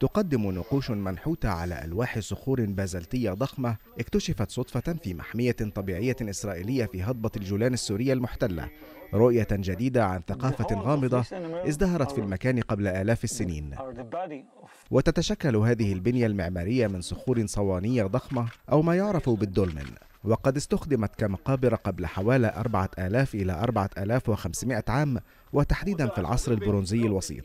تقدم نقوش منحوتة على ألواح صخور بازلتية ضخمة اكتشفت صدفة في محمية طبيعية إسرائيلية في هضبة الجولان السورية المحتلة رؤية جديدة عن ثقافة غامضة ازدهرت في المكان قبل آلاف السنين وتتشكل هذه البنية المعمارية من صخور صوانية ضخمة أو ما يعرف بالدولمن وقد استخدمت كمقابر قبل حوالي 4000 إلى 4500 عام وتحديدا في العصر البرونزي الوسيط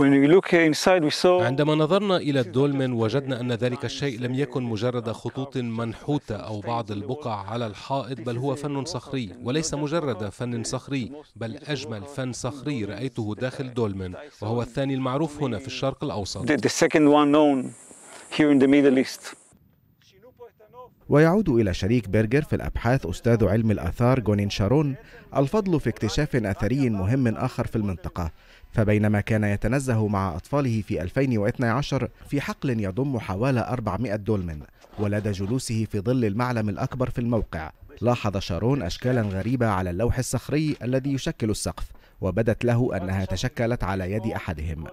عندما نظرنا إلى الدولمن وجدنا أن ذلك الشيء لم يكن مجرد خطوط منحوتة أو بعض البقع على الحائط بل هو فن صخري وليس مجرد فن صخري بل أجمل فن صخري رأيته داخل دولمن وهو الثاني المعروف هنا في الشرق الأوسط ويعود إلى شريك بيرجر في الأبحاث أستاذ علم الآثار جونين شارون الفضل في اكتشاف أثري مهم آخر في المنطقة فبينما كان يتنزه مع أطفاله في 2012 في حقل يضم حوالي 400 دولمن ولدى جلوسه في ظل المعلم الأكبر في الموقع لاحظ شارون أشكالا غريبة على اللوح الصخري الذي يشكل السقف وبدت له أنها تشكلت على يد أحدهم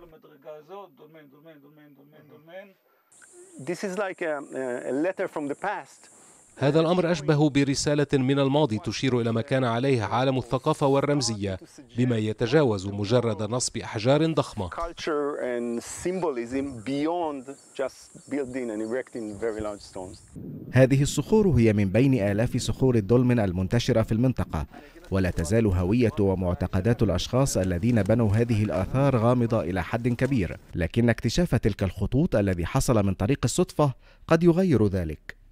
This is like a, a letter from the past هذا الأمر أشبه برسالة من الماضي تشير إلى ما كان عليه عالم الثقافة والرمزية بما يتجاوز مجرد نصب أحجار ضخمة هذه الصخور هي من بين آلاف صخور الدولمن المنتشرة في المنطقة ولا تزال هوية ومعتقدات الأشخاص الذين بنوا هذه الآثار غامضة إلى حد كبير لكن اكتشاف تلك الخطوط الذي حصل من طريق الصدفة قد يغير ذلك